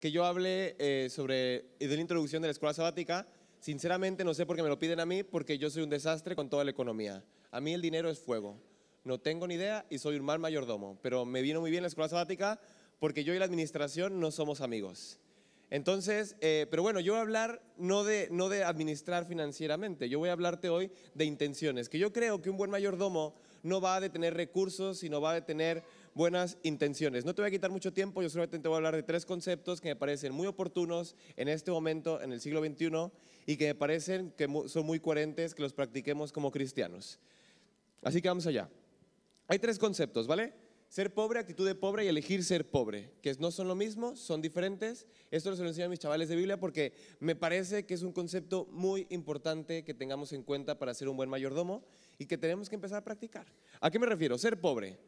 que yo hable eh, sobre de la introducción de la escuela sabática. Sinceramente no sé por qué me lo piden a mí, porque yo soy un desastre con toda la economía. A mí el dinero es fuego. No tengo ni idea y soy un mal mayordomo, pero me vino muy bien la escuela sabática porque yo y la administración no somos amigos. Entonces, eh, pero bueno, yo voy a hablar no de, no de administrar financieramente, yo voy a hablarte hoy de intenciones, que yo creo que un buen mayordomo no va a detener recursos, sino va a detener buenas intenciones. No te voy a quitar mucho tiempo, yo solamente te voy a hablar de tres conceptos que me parecen muy oportunos en este momento, en el siglo XXI, y que me parecen que son muy coherentes que los practiquemos como cristianos. Así que vamos allá. Hay tres conceptos, ¿vale? Ser pobre, actitud de pobre y elegir ser pobre, que no son lo mismo, son diferentes. Esto se lo enseño a mis chavales de Biblia porque me parece que es un concepto muy importante que tengamos en cuenta para ser un buen mayordomo y que tenemos que empezar a practicar. ¿A qué me refiero? Ser pobre.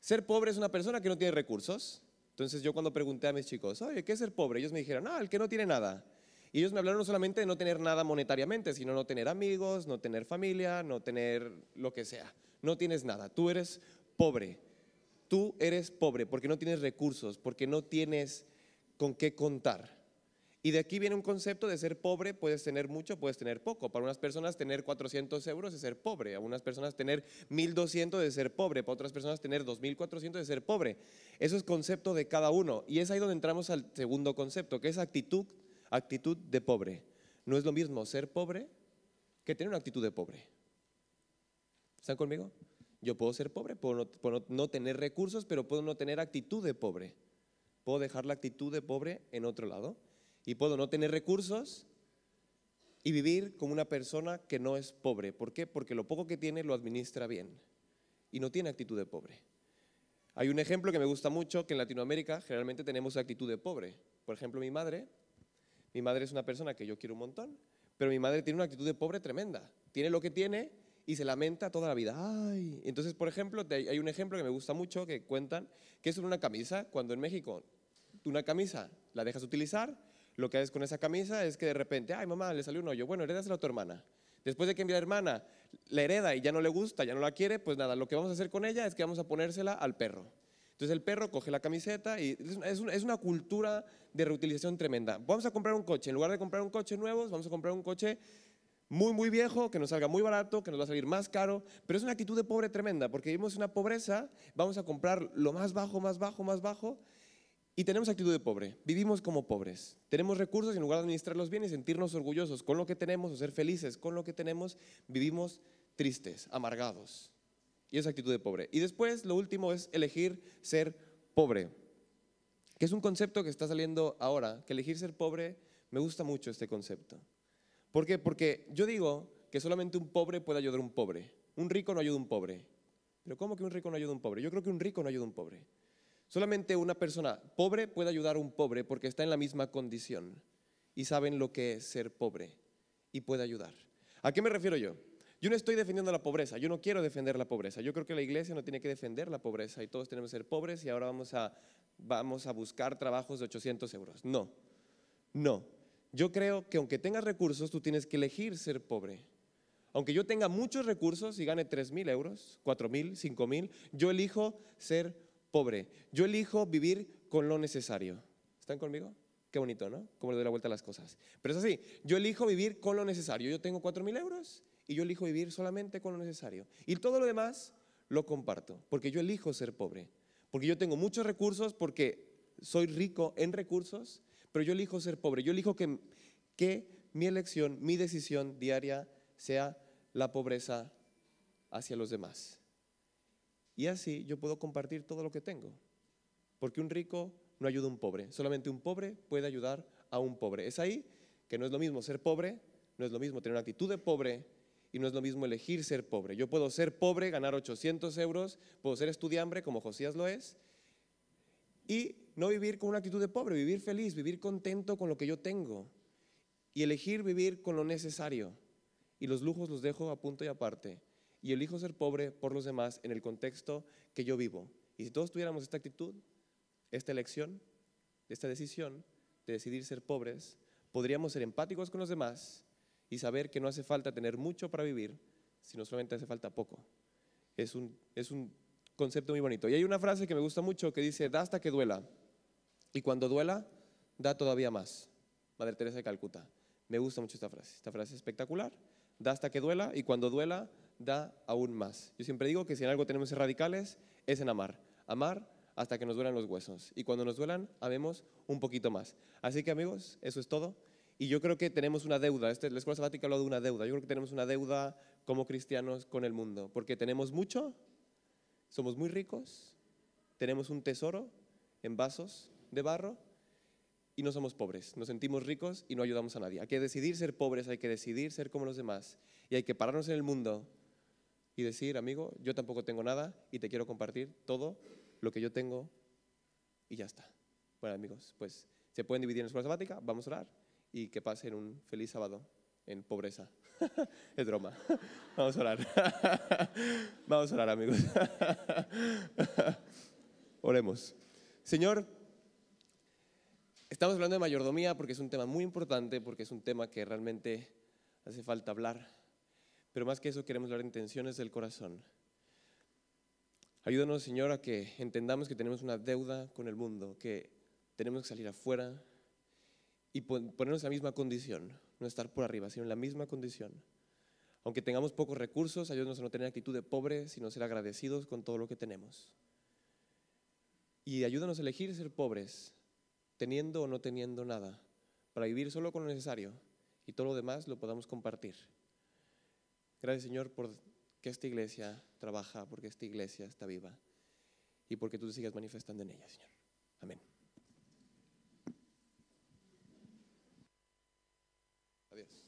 Ser pobre es una persona que no tiene recursos. Entonces yo cuando pregunté a mis chicos, oye, ¿qué es ser pobre? Ellos me dijeron, ah, el que no tiene nada. Y ellos me hablaron no solamente de no tener nada monetariamente, sino no tener amigos, no tener familia, no tener lo que sea. No tienes nada. Tú eres pobre. Tú eres pobre porque no tienes recursos, porque no tienes con qué contar. Y de aquí viene un concepto de ser pobre, puedes tener mucho, puedes tener poco. Para unas personas tener 400 euros es ser pobre, a unas personas tener 1.200 de ser pobre, para otras personas tener 2.400 de ser pobre. Eso es concepto de cada uno. Y es ahí donde entramos al segundo concepto, que es actitud, actitud de pobre. No es lo mismo ser pobre que tener una actitud de pobre. ¿Están conmigo? Yo puedo ser pobre, puedo no tener recursos, pero puedo no tener actitud de pobre. Puedo dejar la actitud de pobre en otro lado y puedo no tener recursos y vivir como una persona que no es pobre. ¿Por qué? Porque lo poco que tiene lo administra bien y no tiene actitud de pobre. Hay un ejemplo que me gusta mucho, que en Latinoamérica generalmente tenemos actitud de pobre. Por ejemplo, mi madre, mi madre es una persona que yo quiero un montón, pero mi madre tiene una actitud de pobre tremenda. Tiene lo que tiene y se lamenta toda la vida. Entonces, por ejemplo, hay un ejemplo que me gusta mucho que cuentan, que es una camisa, cuando en México una camisa la dejas utilizar, lo que haces con esa camisa es que de repente, ay mamá, le salió un hoyo, bueno, heredas a tu hermana. Después de que mi hermana la hereda y ya no le gusta, ya no la quiere, pues nada, lo que vamos a hacer con ella es que vamos a ponérsela al perro. Entonces el perro coge la camiseta y es una, cultura de reutilización tremenda. Vamos a comprar un coche, en lugar de comprar un coche nuevo, vamos a comprar un coche muy, muy viejo, que nos salga muy barato, que nos va a salir más caro, pero es una actitud de pobre tremenda, porque vivimos una pobreza, vamos a comprar lo más bajo, más bajo, más bajo, y tenemos actitud de pobre, vivimos como pobres. Tenemos recursos y en lugar de administrarlos bien y sentirnos orgullosos con lo que tenemos o ser felices con lo que tenemos, vivimos tristes, amargados. Y esa actitud de pobre. Y después, lo último es elegir ser pobre, que es un concepto que está saliendo ahora, que elegir ser pobre, me gusta mucho este concepto. ¿Por qué? Porque yo digo que solamente un pobre puede ayudar a un pobre. Un rico no ayuda a un pobre. Pero ¿cómo que un rico no ayuda a un pobre? Yo creo que un rico no ayuda a un pobre. Solamente una persona pobre puede ayudar a un pobre porque está en la misma condición y saben lo que es ser pobre y puede ayudar. ¿A qué me refiero yo? Yo no estoy defendiendo la pobreza, yo no quiero defender la pobreza. Yo creo que la iglesia no tiene que defender la pobreza y todos tenemos que ser pobres y ahora vamos a, vamos a buscar trabajos de 800 euros. No, no. Yo creo que aunque tengas recursos, tú tienes que elegir ser pobre. Aunque yo tenga muchos recursos y gane mil euros, mil, 4.000, 5.000, yo elijo ser pobre pobre. Yo elijo vivir con lo necesario. ¿Están conmigo? Qué bonito, ¿no? Como le doy la vuelta a las cosas. Pero es así, yo elijo vivir con lo necesario. Yo tengo cuatro mil euros y yo elijo vivir solamente con lo necesario. Y todo lo demás lo comparto, porque yo elijo ser pobre. Porque yo tengo muchos recursos, porque soy rico en recursos, pero yo elijo ser pobre. Yo elijo que, que mi elección, mi decisión diaria sea la pobreza hacia los demás. Y así yo puedo compartir todo lo que tengo. Porque un rico no ayuda a un pobre. Solamente un pobre puede ayudar a un pobre. Es ahí que no es lo mismo ser pobre, no es lo mismo tener una actitud de pobre y no es lo mismo elegir ser pobre. Yo puedo ser pobre, ganar 800 euros, puedo ser estudiambre como Josías lo es y no vivir con una actitud de pobre, vivir feliz, vivir contento con lo que yo tengo y elegir vivir con lo necesario. Y los lujos los dejo a punto y aparte y elijo ser pobre por los demás en el contexto que yo vivo. Y si todos tuviéramos esta actitud, esta elección, esta decisión de decidir ser pobres, podríamos ser empáticos con los demás y saber que no hace falta tener mucho para vivir, sino solamente hace falta poco. Es un, es un concepto muy bonito. Y hay una frase que me gusta mucho que dice, da hasta que duela. Y cuando duela, da todavía más. Madre Teresa de Calcuta. Me gusta mucho esta frase. Esta frase es espectacular. Da hasta que duela y cuando duela, da aún más. Yo siempre digo que si en algo tenemos radicales es en amar. Amar hasta que nos duelan los huesos. Y cuando nos duelan, amemos un poquito más. Así que amigos, eso es todo. Y yo creo que tenemos una deuda. Este, la Escuela Sabática habló de una deuda. Yo creo que tenemos una deuda como cristianos con el mundo. Porque tenemos mucho, somos muy ricos, tenemos un tesoro en vasos de barro y no somos pobres. Nos sentimos ricos y no ayudamos a nadie. Hay que decidir ser pobres, hay que decidir ser como los demás. Y hay que pararnos en el mundo y decir, amigo, yo tampoco tengo nada y te quiero compartir todo lo que yo tengo y ya está. Bueno, amigos, pues se pueden dividir en escuela sabática, vamos a orar y que pasen un feliz sábado en pobreza. es broma. vamos a orar. vamos a orar, amigos. Oremos. Señor, estamos hablando de mayordomía porque es un tema muy importante, porque es un tema que realmente hace falta hablar pero más que eso queremos hablar de intenciones del corazón. Ayúdanos, Señor, a que entendamos que tenemos una deuda con el mundo, que tenemos que salir afuera y ponernos en la misma condición, no estar por arriba, sino en la misma condición. Aunque tengamos pocos recursos, ayúdanos a no tener actitud de pobre, sino ser agradecidos con todo lo que tenemos. Y ayúdanos a elegir ser pobres, teniendo o no teniendo nada, para vivir solo con lo necesario y todo lo demás lo podamos compartir. Gracias Señor por que esta iglesia trabaja, porque esta iglesia está viva y porque tú te sigas manifestando en ella, Señor. Amén. Adiós.